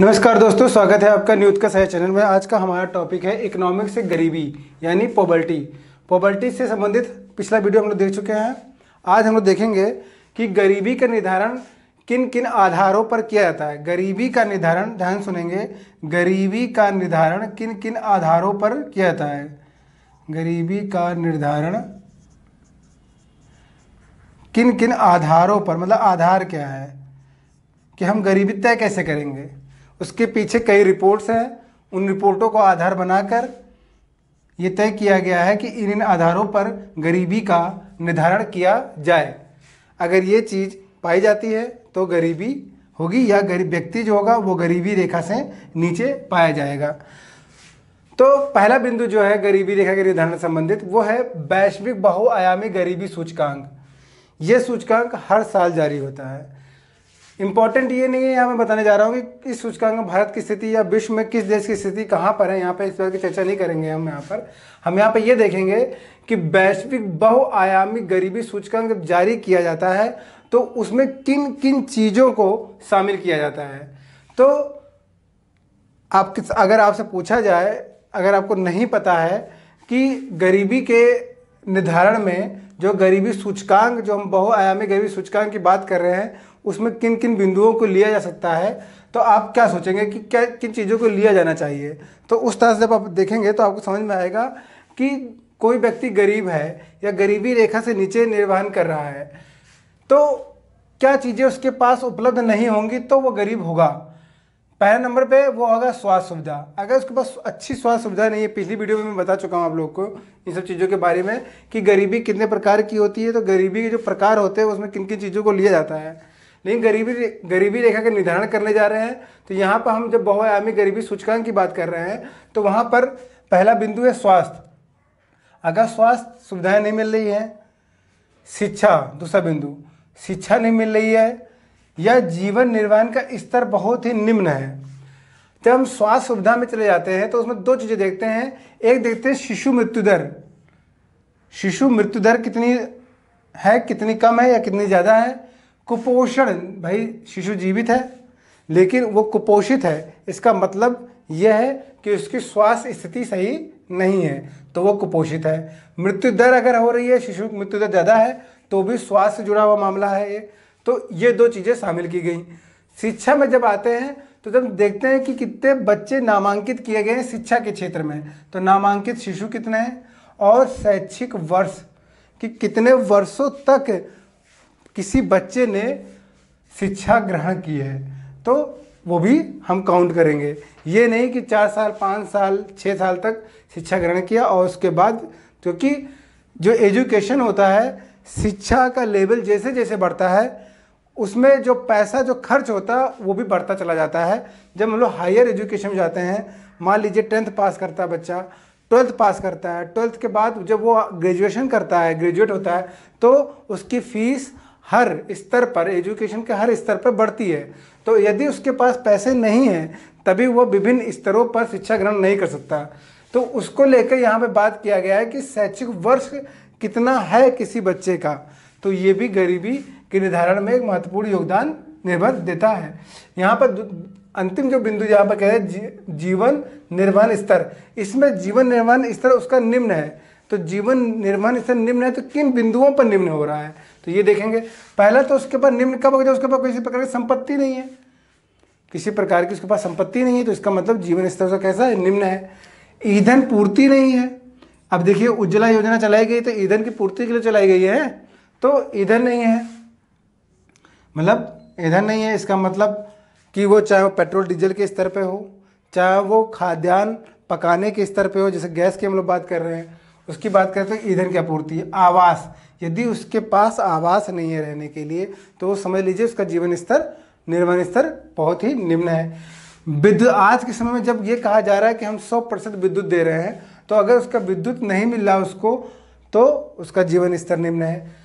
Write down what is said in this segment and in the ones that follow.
नमस्कार दोस्तों स्वागत है आपका न्यूज का सह चैनल में आज का हमारा टॉपिक है इकोनॉमिक्स से गरीबी यानी पॉबर्टी पॉबर्टी से संबंधित पिछला वीडियो हम लोग देख चुके हैं आज हम लोग देखेंगे कि गरीबी का निर्धारण किन किन आधारों पर किया जाता है गरीबी का निर्धारण ध्यान सुनेंगे गरीबी का निर्धारण किन किन आधारों पर किया जाता है गरीबी का निर्धारण किन किन आधारों पर मतलब आधार क्या है कि हम गरीबी तय कैसे करेंगे उसके पीछे कई रिपोर्ट्स हैं उन रिपोर्टों को आधार बनाकर ये तय किया गया है कि इन इन आधारों पर गरीबी का निर्धारण किया जाए अगर ये चीज़ पाई जाती है तो गरीबी होगी या गरीब व्यक्ति जो होगा वो गरीबी रेखा से नीचे पाया जाएगा तो पहला बिंदु जो है गरीबी रेखा के निर्धारण संबंधित वो है वैश्विक बहुआयामी गरीबी सूचकांक ये सूचकांक हर साल जारी होता है इंपॉर्टेंट ये नहीं है यहाँ मैं बताने जा रहा हूँ कि इस सूचकांक में भारत की स्थिति या विश्व में किस देश की स्थिति कहाँ पर है यहाँ पर इस बात की चर्चा नहीं करेंगे हम यहाँ पर हम यहाँ पर ये देखेंगे कि वैश्विक बहुआयामी गरीबी सूचकांक जब जारी किया जाता है तो उसमें किन किन चीज़ों को शामिल किया जाता है तो आप अगर आपसे पूछा जाए अगर आपको नहीं पता है कि गरीबी के निर्धारण में जो गरीबी सूचकांक जो हम बहुआयामी गरीबी सूचकांक की बात कर रहे हैं उसमें किन किन बिंदुओं को लिया जा सकता है तो आप क्या सोचेंगे कि क्या किन चीज़ों को लिया जाना चाहिए तो उस तरह से जब आप देखेंगे तो आपको समझ में आएगा कि कोई व्यक्ति गरीब है या गरीबी रेखा से नीचे निर्वहन कर रहा है तो क्या चीज़ें उसके पास उपलब्ध नहीं होंगी तो वो गरीब होगा पहले नंबर पे वो होगा स्वास्थ्य सुविधा अगर उसके पास अच्छी स्वास्थ्य सुविधा नहीं है पिछली वीडियो में मैं बता चुका हूँ आप लोग को इन सब चीज़ों के बारे में कि गरीबी कितने प्रकार की होती है तो गरीबी के जो प्रकार होते हैं उसमें किन किन चीज़ों को लिया जाता है लेकिन गरीबी गरीबी रेखा का निर्धारण करने जा रहे हैं तो यहाँ पर हम जब बहुआयामी गरीबी सूचकांक की बात कर रहे हैं तो वहाँ पर पहला बिंदु है स्वास्थ्य अगर स्वास्थ्य सुविधाएं नहीं मिल रही हैं शिक्षा दूसरा बिंदु शिक्षा नहीं मिल रही है या जीवन निर्वाहन का स्तर बहुत ही निम्न है जब हम स्वास्थ्य सुविधा में चले जाते हैं तो उसमें दो चीज़ें देखते हैं एक देखते हैं शिशु मृत्यु दर शिशु मृत्यु दर कितनी है कितनी कम है या कितनी ज़्यादा है कुपोषण भाई शिशु जीवित है लेकिन वो कुपोषित है इसका मतलब यह है कि उसकी स्वास्थ्य स्थिति सही नहीं है तो वो कुपोषित है मृत्यु दर अगर हो रही है शिशु मृत्यु दर ज़्यादा है तो भी स्वास्थ्य से जुड़ा हुआ मामला है ये तो ये दो चीज़ें शामिल की गई शिक्षा में जब आते हैं तो जब देखते हैं कि कितने बच्चे नामांकित किए गए हैं शिक्षा के क्षेत्र में तो नामांकित शिशु कितने हैं और शैक्षिक वर्ष कि कितने वर्षों तक किसी बच्चे ने शिक्षा ग्रहण की है तो वो भी हम काउंट करेंगे ये नहीं कि चार साल पाँच साल छः साल तक शिक्षा ग्रहण किया और उसके बाद क्योंकि जो एजुकेशन होता है शिक्षा का लेवल जैसे जैसे बढ़ता है उसमें जो पैसा जो खर्च होता है वो भी बढ़ता चला जाता है जब हम लोग हायर एजुकेशन में जाते हैं मान लीजिए टेंथ पास करता है बच्चा ट्वेल्थ पास करता है ट्वेल्थ के बाद जब वो ग्रेजुएशन करता है ग्रेजुएट होता है तो उसकी फ़ीस हर स्तर पर एजुकेशन के हर स्तर पर बढ़ती है तो यदि उसके पास पैसे नहीं हैं तभी वह विभिन्न स्तरों पर शिक्षा ग्रहण नहीं कर सकता तो उसको लेकर यहाँ पे बात किया गया है कि शैक्षिक वर्ष कितना है किसी बच्चे का तो ये भी गरीबी के निर्धारण में एक महत्वपूर्ण योगदान निर्भर देता है यहाँ पर अंतिम जो बिंदु यहाँ पर कह रहे हैं जीवन निर्माण स्तर इसमें जीवन निर्माण स्तर उसका निम्न है तो जीवन निर्माण स्तर निम्न है तो किन बिंदुओं पर निम्न हो रहा है तो ये देखेंगे पहला तो उसके पास निम्न कब हो उसके पास किसी प्रकार की संपत्ति नहीं है किसी प्रकार की उसके पास संपत्ति नहीं है तो इसका मतलब जीवन स्तर उसका तो कैसा है निम्न है ईंधन पूर्ति नहीं है अब देखिए उज्ज्वला योजना चलाई गई तो ईंधन की पूर्ति के लिए चलाई गई है तो ईंधन नहीं है मतलब ईंधन नहीं है इसका मतलब कि वो चाहे वो पेट्रोल डीजल के स्तर पे हो चाहे वो खाद्यान्न पकाने के स्तर पे हो जैसे गैस की हम लोग बात कर रहे हैं उसकी बात करें तो ईंधन की आपूर्ति आवास यदि उसके पास आवास नहीं है रहने के लिए तो समझ लीजिए उसका जीवन स्तर निर्माण स्तर बहुत ही निम्न है विद्युत आज के समय में जब ये कहा जा रहा है कि हम सौ प्रतिशत विद्युत दे रहे हैं तो अगर उसका विद्युत नहीं मिल रहा उसको तो उसका जीवन स्तर निम्न है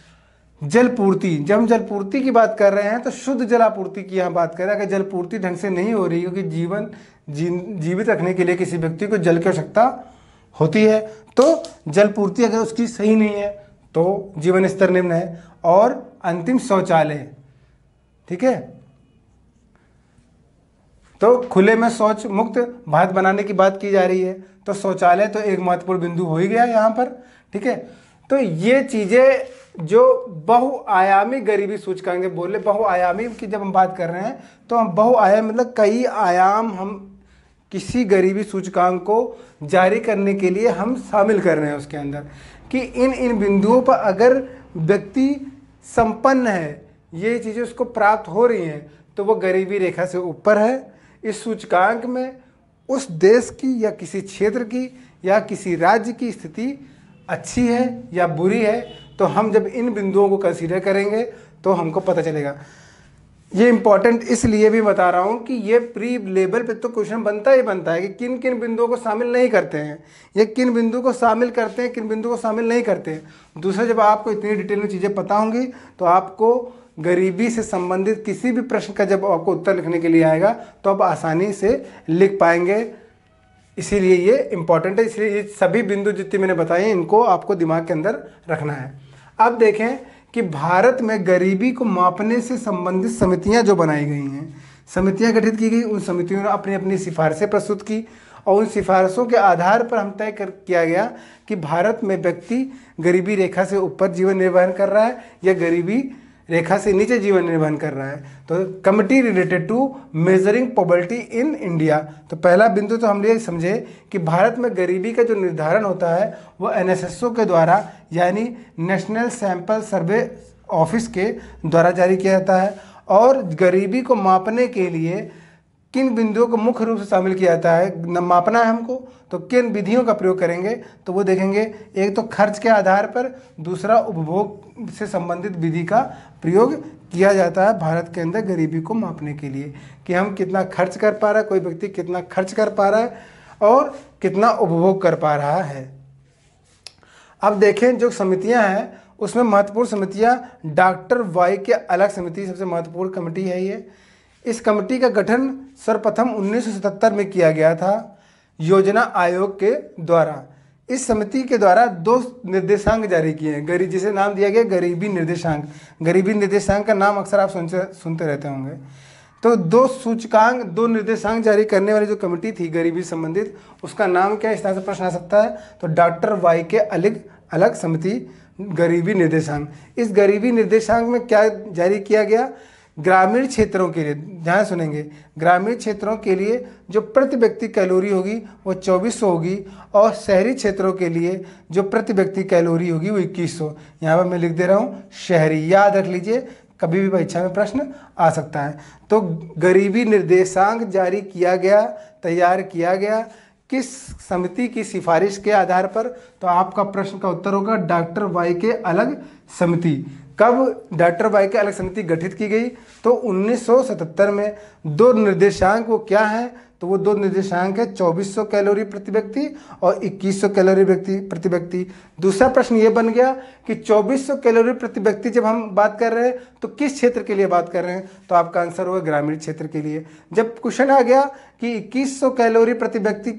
जलपूर्ति जब हम जलपूर्ति की बात कर रहे हैं तो शुद्ध जलापूर्ति की यहाँ बात कर रहे हैं अगर जलपूर्ति ढंग से नहीं हो रही क्योंकि जीवन जी, जीवित रखने के लिए किसी व्यक्ति को जल की आवश्यकता होती है तो जल पूर्ति अगर उसकी सही नहीं है तो जीवन स्तर निम्न है और अंतिम शौचालय ठीक है तो खुले में शौच मुक्त भारत बनाने की बात की जा रही है तो शौचालय तो एक महत्वपूर्ण बिंदु हो ही गया यहाँ पर ठीक है तो ये चीज़ें जो बहुआयामी गरीबी सूचकांक बोले बहुआयामी की जब हम बात कर रहे हैं तो हम बहुआयाम मतलब कई आयाम हम किसी गरीबी सूचकांक को जारी करने के लिए हम शामिल कर रहे हैं उसके अंदर कि इन इन बिंदुओं पर अगर व्यक्ति संपन्न है ये चीज़ें उसको प्राप्त हो रही हैं तो वो गरीबी रेखा से ऊपर है इस सूचकांक में उस देश की या किसी क्षेत्र की या किसी राज्य की स्थिति अच्छी है या बुरी है तो हम जब इन बिंदुओं को कंसीडर करेंगे तो हमको पता चलेगा ये इंपॉर्टेंट इसलिए भी बता रहा हूँ कि ये प्री लेवल पे तो क्वेश्चन बनता ही बनता है कि किन किन बिंदुओं को शामिल नहीं करते हैं ये किन बिंदु को शामिल करते हैं किन बिंदु को शामिल नहीं करते हैं दूसरा जब आपको इतनी डिटेल में चीज़ें पता होंगी तो आपको गरीबी से संबंधित किसी भी प्रश्न का जब आपको उत्तर लिखने के लिए आएगा तो आप आसानी से लिख पाएंगे इसीलिए ये इम्पॉर्टेंट है इसलिए ये सभी बिंदु जितनी मैंने बताए इनको आपको दिमाग के अंदर रखना है अब देखें कि भारत में गरीबी को मापने से संबंधित समितियां जो बनाई गई हैं समितियां गठित की गई उन समितियों ने अपनी अपनी सिफारिशें प्रस्तुत की और उन सिफारिशों के आधार पर हम तय कर किया गया कि भारत में व्यक्ति गरीबी रेखा से ऊपर जीवन निर्वहन कर रहा है या गरीबी रेखा से नीचे जीवन निर्वहन कर रहा है तो committee related to measuring poverty in India तो पहला बिंदु तो हम ये समझे कि भारत में गरीबी का जो निर्धारण होता है वो एन के द्वारा यानी नेशनल सैंपल सर्वे ऑफिस के द्वारा जारी किया जाता है और गरीबी को मापने के लिए किन बिंदुओं को मुख्य रूप से शामिल किया जाता है मापना है हमको तो किन विधियों का प्रयोग करेंगे तो वो देखेंगे एक तो खर्च के आधार पर दूसरा उपभोग से संबंधित विधि का प्रयोग किया जाता है भारत के अंदर गरीबी को मापने के लिए कि हम कितना खर्च कर पा रहा है कोई व्यक्ति कितना खर्च कर पा रहा है और कितना उपभोग कर पा रहा है अब देखें जो समितियाँ हैं उसमें महत्वपूर्ण समितियाँ डॉक्टर वाई के अलग समिति सबसे महत्वपूर्ण कमेटी है ये इस कमेटी का गठन सर्वप्रथम 1977 में किया गया था योजना आयोग के द्वारा इस समिति के द्वारा दो निर्देशांक जारी किए हैं गरीब जिसे नाम दिया गया गरीबी निर्देशांक गरीबी निर्देशांक का नाम अक्सर आप सुनते सुनते रहते होंगे तो दो सूचकांक दो निर्देशांक जारी करने वाली जो कमेटी थी गरीबी संबंधित उसका नाम क्या इस तरह से प्रश्न आ सकता है तो डॉक्टर वाई के अलग अलग समिति गरीबी निर्देशांक इस गरीबी निर्देशांक में क्या जारी किया गया ग्रामीण क्षेत्रों के लिए ध्यान सुनेंगे ग्रामीण क्षेत्रों के लिए जो प्रति व्यक्ति कैलोरी होगी वो चौबीस होगी और शहरी क्षेत्रों के लिए जो प्रति व्यक्ति कैलोरी होगी वो इक्कीस सौ यहाँ पर मैं लिख दे रहा हूँ शहरी याद रख लीजिए कभी भी परीक्षा में प्रश्न आ सकता है तो गरीबी निर्देशांक जारी किया गया तैयार किया गया किस समिति की सिफारिश के आधार पर तो आपका प्रश्न का उत्तर होगा डॉक्टर वाई के अलग समिति कब डॉक्टर वाई की अलग समिति गठित की गई तो 1977 में दो निर्देशांक वो क्या हैं तो वो दो निर्देशांक है 2400 कैलोरी प्रति व्यक्ति और 2100 कैलोरी व्यक्ति प्रति व्यक्ति दूसरा प्रश्न ये बन गया कि 2400 कैलोरी प्रति व्यक्ति जब हम बात कर रहे हैं तो किस क्षेत्र के लिए बात कर रहे हैं तो आपका आंसर होगा ग्रामीण क्षेत्र के लिए जब क्वेश्चन आ गया कि 2100 कैलोरी प्रति व्यक्ति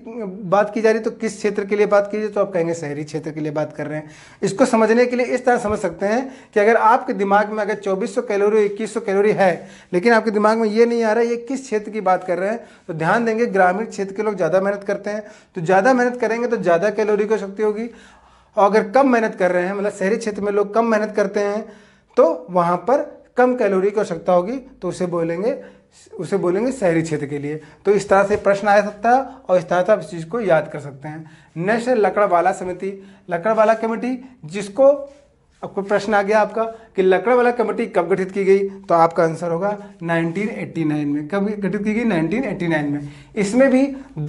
बात की जा रही तो किस क्षेत्र के लिए बात की जाए तो आप कहेंगे शहरी क्षेत्र के लिए बात कर रहे हैं इसको समझने के लिए इस तरह समझ सकते हैं कि अगर आपके दिमाग में अगर 2400 कैलोरी 2100 कैलोरी है लेकिन आपके दिमाग में ये नहीं आ रहा है ये किस क्षेत्र की बात कर रहे हैं तो ध्यान देंगे ग्रामीण क्षेत्र के लोग ज़्यादा मेहनत करते हैं तो ज़्यादा मेहनत करेंगे तो ज़्यादा कैलोरी की शक्ति होगी और अगर कम मेहनत कर रहे हैं मतलब शहरी क्षेत्र में लोग कम मेहनत करते हैं तो वहाँ पर कम कैलोरी की आवश्यकता होगी तो उसे बोलेंगे उसे बोलेंगे शहरी क्षेत्र के लिए तो इस तरह से प्रश्न आ सकता है और इस तरह से आप इस चीज़ को याद कर सकते हैं नेक्स्ट लकड़वाला समिति लकड़वाला कमेटी जिसको अब कोई प्रश्न आ गया आपका कि लकड़ा वाला कमेटी कब गठित की गई तो आपका आंसर होगा 1989 में कब गठित की गई 1989 में इसमें भी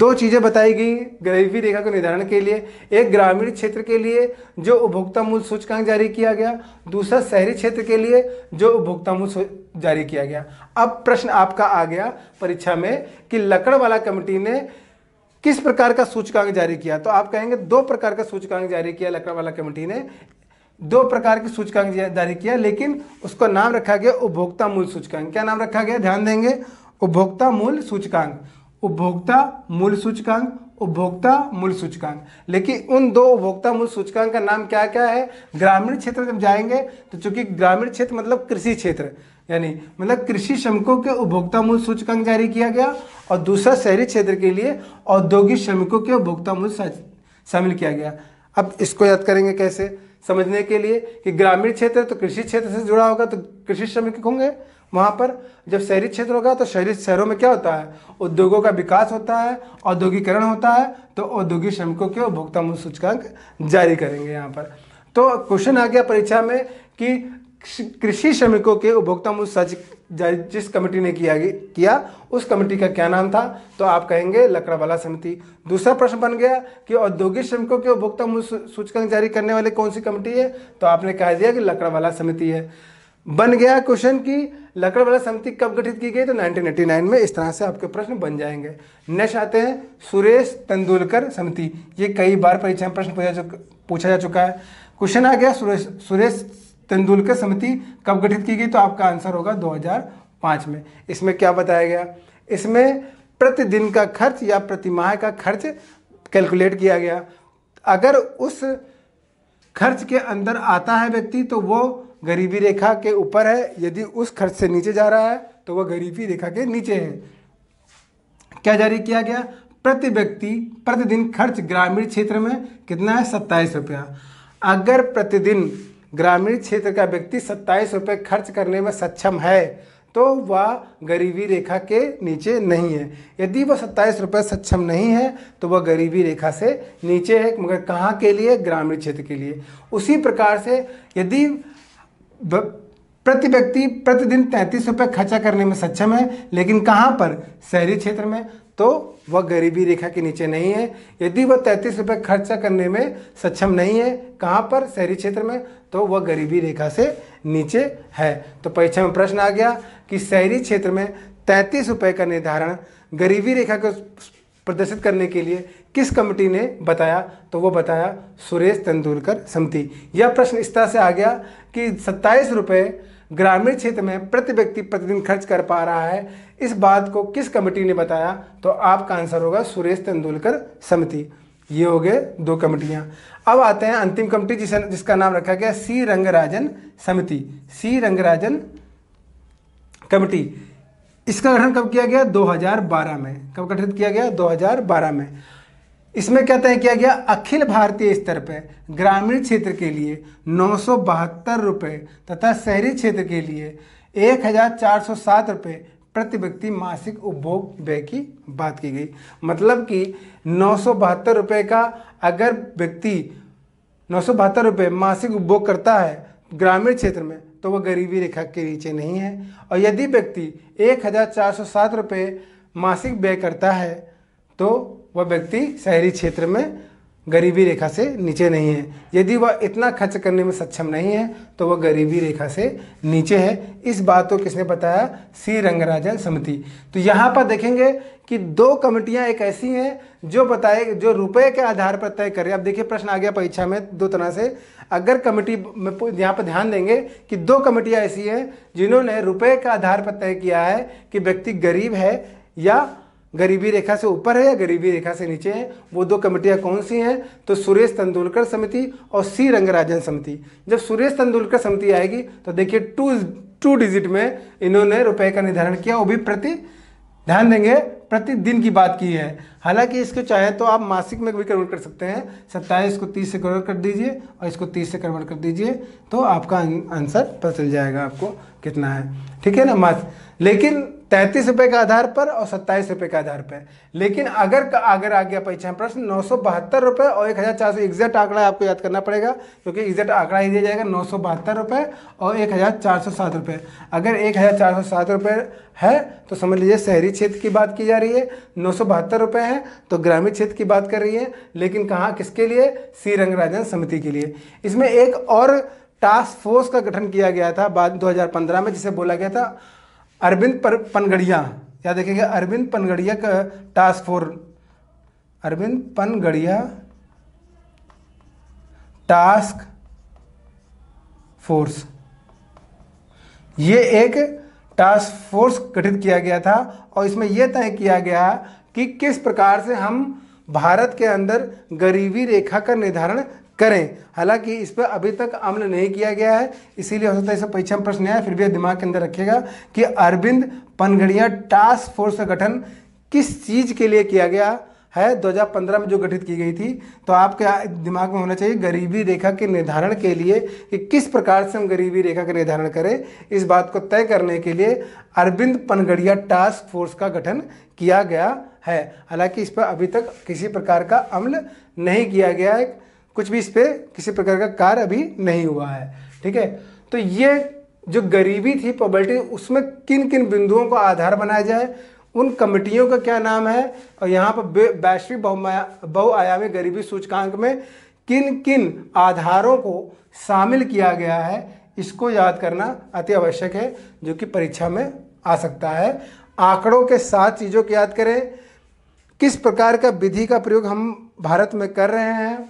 दो चीज़ें बताई गई गरीबी रेखा के निर्धारण के लिए एक ग्रामीण क्षेत्र के लिए जो उपभोक्ता मूल्य सूचकांक जारी किया गया दूसरा शहरी क्षेत्र के लिए जो उपभोक्ता मूल्य जारी किया गया अब प्रश्न आपका आ गया परीक्षा में कि लकड़ वाला कमेटी ने किस प्रकार का सूचकांक जारी किया तो आप कहेंगे दो प्रकार का सूचकांक जारी किया वाला कमेटी ने दो प्रकार की सूचकांक जारी किया लेकिन उसको नाम रखा गया उपभोक्ता मूल्य सूचकांक क्या नाम रखा गया ध्यान देंगे उपभोक्ता मूल्य सूचकांक उपभोक्ता मूल्य सूचकांक उपभोक्ता मूल्य सूचकांक लेकिन उन दो उपभोक्ता मूल्य सूचकांक का नाम क्या क्या है ग्रामीण क्षेत्र जब जाएंगे तो चूंकि ग्रामीण क्षेत्र मतलब कृषि क्षेत्र यानी मतलब कृषि श्रमिकों के उपभोक्ता मूल्य सूचकांक जारी किया गया और दूसरा शहरी क्षेत्र के लिए औद्योगिक श्रमिकों के उपभोक्ता मूल्य शामिल किया गया अब इसको याद करेंगे कैसे समझने के लिए कि ग्रामीण क्षेत्र तो कृषि क्षेत्र से जुड़ा होगा तो कृषि श्रमिक होंगे वहाँ पर जब शहरी क्षेत्र होगा तो शहरी शहरों में क्या होता है उद्योगों का विकास होता है औद्योगिकरण होता है तो औद्योगिक श्रमिकों के उपभोक्ता मूल्य सूचकांक जारी करेंगे यहाँ पर तो क्वेश्चन आ गया परीक्षा में कि कृषि श्रमिकों के उपभोक्ता मूल्य जिस कमेटी ने किया किया उस कमेटी का क्या नाम था तो आप कहेंगे लकड़ावाला समिति दूसरा प्रश्न बन गया कि औद्योगिक श्रमिकों के उपभोक्ता मूल्य सूचकांक जारी करने वाली कौन सी कमेटी है तो आपने कह दिया कि लकड़ावाला समिति है बन गया क्वेश्चन कि लकड़ावाला समिति कब गठित की गई तो 1989 में इस तरह से आपके प्रश्न बन जाएंगे नेक्स्ट आते हैं सुरेश तेंदुलकर समिति ये कई बार परीक्षा में प्रश्न पूछा जा चुका है क्वेश्चन आ गया सुरेश सुरेश तेंदुलकर समिति कब गठित की गई तो आपका आंसर होगा 2005 में इसमें क्या बताया गया इसमें प्रतिदिन का खर्च या प्रतिमाह का खर्च कैलकुलेट किया गया अगर उस खर्च के अंदर आता है व्यक्ति तो वो गरीबी रेखा के ऊपर है यदि उस खर्च से नीचे जा रहा है तो वह गरीबी रेखा के नीचे है क्या जारी किया गया प्रति व्यक्ति प्रतिदिन खर्च ग्रामीण क्षेत्र में कितना है सत्ताईस रुपया अगर प्रतिदिन ग्रामीण क्षेत्र का व्यक्ति सत्ताईस रुपये खर्च करने में सक्षम है तो वह गरीबी रेखा के नीचे नहीं है यदि वह सत्ताईस रुपये सक्षम नहीं है तो वह गरीबी रेखा से नीचे है मगर कहाँ के लिए ग्रामीण क्षेत्र के लिए उसी प्रकार से यदि प्रति व्यक्ति प्रतिदिन तैंतीस रुपये खर्चा करने में सक्षम है लेकिन कहाँ पर शहरी क्षेत्र में तो वह गरीबी रेखा के नीचे नहीं है यदि वह तैंतीस रुपये खर्चा करने में सक्षम नहीं है कहाँ पर शहरी क्षेत्र में तो वह गरीबी रेखा से नीचे है तो परीक्षा में प्रश्न आ गया कि शहरी क्षेत्र में तैंतीस रुपये का निर्धारण गरीबी रेखा को प्रदर्शित करने के लिए किस कमेटी ने बताया तो वो बताया सुरेश तेंदुलकर समिति यह प्रश्न इस तरह से आ गया कि सत्ताईस रुपये ग्रामीण क्षेत्र में प्रति व्यक्ति प्रतिदिन खर्च कर पा रहा है इस बात को किस कमेटी ने बताया तो आपका आंसर होगा सुरेश तेंदुलकर समिति ये हो गए दो कमेटियां अब आते हैं अंतिम कमेटी जिसे जिसका नाम रखा गया सी रंगराजन समिति सी रंगराजन कमेटी इसका गठन कब किया गया 2012 में कब गठित किया गया 2012 में इसमें क्या तय किया गया अखिल भारतीय स्तर पर ग्रामीण क्षेत्र के लिए नौ सौ तथा शहरी क्षेत्र के लिए एक हज़ार चार सौ सात रुपये प्रति व्यक्ति मासिक उपभोग व्यय की बात की गई मतलब कि नौ सौ का अगर व्यक्ति नौ सौ मासिक उपभोग करता है ग्रामीण क्षेत्र में तो वह गरीबी रेखा के नीचे नहीं है और यदि व्यक्ति एक हज़ार मासिक व्यय करता है तो वह व्यक्ति शहरी क्षेत्र में गरीबी रेखा से नीचे नहीं है यदि वह इतना खर्च करने में सक्षम नहीं है तो वह गरीबी रेखा से नीचे है इस बात को किसने बताया सी रंगराजन समिति तो यहाँ पर देखेंगे कि दो कमिटियाँ एक ऐसी हैं जो बताए जो रुपए के आधार पर तय करें अब देखिए प्रश्न आ गया परीक्षा में दो तरह से अगर कमेटी में यहाँ पर ध्यान देंगे कि दो कमेटियाँ ऐसी हैं जिन्होंने रुपये के आधार पर तय किया है कि व्यक्ति गरीब है या गरीबी रेखा से ऊपर है या गरीबी रेखा से नीचे है वो दो कमेटियाँ कौन सी हैं तो सुरेश तेंदुलकर समिति और सी रंगराजन समिति जब सुरेश तेंदुलकर समिति आएगी तो देखिए टू टू डिजिट में इन्होंने रुपए का निर्धारण किया वो भी प्रति ध्यान देंगे प्रतिदिन की बात की है हालांकि इसको चाहे तो आप मासिक में भी कन्वर्ट कर सकते हैं सत्ताईस को तीस से कन्वर्ट कर दीजिए और इसको तीस से कन्वर्ट कर दीजिए तो आपका आंसर पता चल जाएगा आपको कितना है ठीक है ना मास लेकिन तैंतीस रुपये के आधार पर और सत्ताईस रुपये के आधार पर लेकिन अगर अगर आ गया परीक्षा प्रश्न नौ सौ बहत्तर रुपये और एक हज़ार चार सौ एग्जैक्ट आंकड़ा आपको याद करना पड़ेगा क्योंकि एग्जैक्ट आंकड़ा ही दिया जाएगा नौ सौ बहत्तर रुपये और एक हज़ार चार सौ सात रुपये अगर एक हज़ार चार सौ सात रुपये है तो समझ लीजिए शहरी क्षेत्र की बात की जा रही है नौ सौ बहत्तर रुपये है तो ग्रामीण क्षेत्र की बात कर रही है लेकिन कहाँ किसके लिए सी रंगराजन समिति के लिए इसमें एक और टास्क फोर्स का गठन किया गया था बाद पंद्रह में जिसे बोला गया था अरविंद पनगड़िया या देखेंगे अरविंद पनगड़िया का task force Arvind Panagariya task force ये एक टास्क फोर्स गठित किया गया था और इसमें यह तय किया गया कि किस प्रकार से हम भारत के अंदर गरीबी रेखा का निर्धारण करें हालांकि इस पर अभी तक अमल नहीं किया गया है इसीलिए हो सकता है इसे परीक्षा में प्रश्न आया फिर भी दिमाग के अंदर रखेगा कि अरविंद पनगढ़िया टास्क फोर्स का गठन किस चीज़ के लिए किया गया है 2015 में जो गठित की गई थी तो आपके दिमाग में होना चाहिए गरीबी रेखा के निर्धारण के लिए कि किस प्रकार से हम गरीबी रेखा का निर्धारण करें इस बात को तय करने के लिए अरविंद पनगढ़िया टास्क फोर्स का गठन किया गया है हालांकि इस पर अभी तक किसी प्रकार का अमल नहीं किया गया है कुछ भी इस पर किसी प्रकार का कार्य अभी नहीं हुआ है ठीक है तो ये जो गरीबी थी पॉबर्टी उसमें किन किन बिंदुओं को आधार बनाया जाए उन कमिटियों का क्या नाम है और यहाँ पर वैश्विक बहुआयामी गरीबी सूचकांक में किन किन आधारों को शामिल किया गया है इसको याद करना अति आवश्यक है जो कि परीक्षा में आ सकता है आंकड़ों के साथ चीज़ों को याद करें किस प्रकार का विधि का प्रयोग हम भारत में कर रहे हैं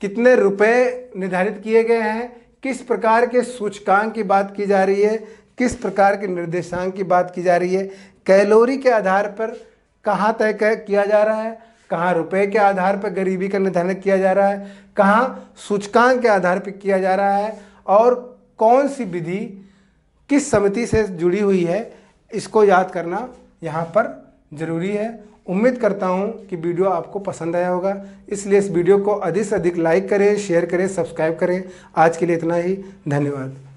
कितने रुपए निर्धारित किए गए हैं किस प्रकार के सूचकांक की बात की जा रही है किस प्रकार के निर्देशांक की बात की जा रही है कैलोरी के आधार पर कहाँ तय किया जा रहा है कहाँ रुपए के आधार पर गरीबी का निर्धारण किया जा रहा है कहाँ सूचकांक के आधार पर किया जा रहा है और कौन सी विधि किस समिति से जुड़ी हुई है इसको याद करना यहाँ पर ज़रूरी है उम्मीद करता हूँ कि वीडियो आपको पसंद आया होगा इसलिए इस वीडियो को अधिक से अधिक लाइक करें शेयर करें सब्सक्राइब करें आज के लिए इतना ही धन्यवाद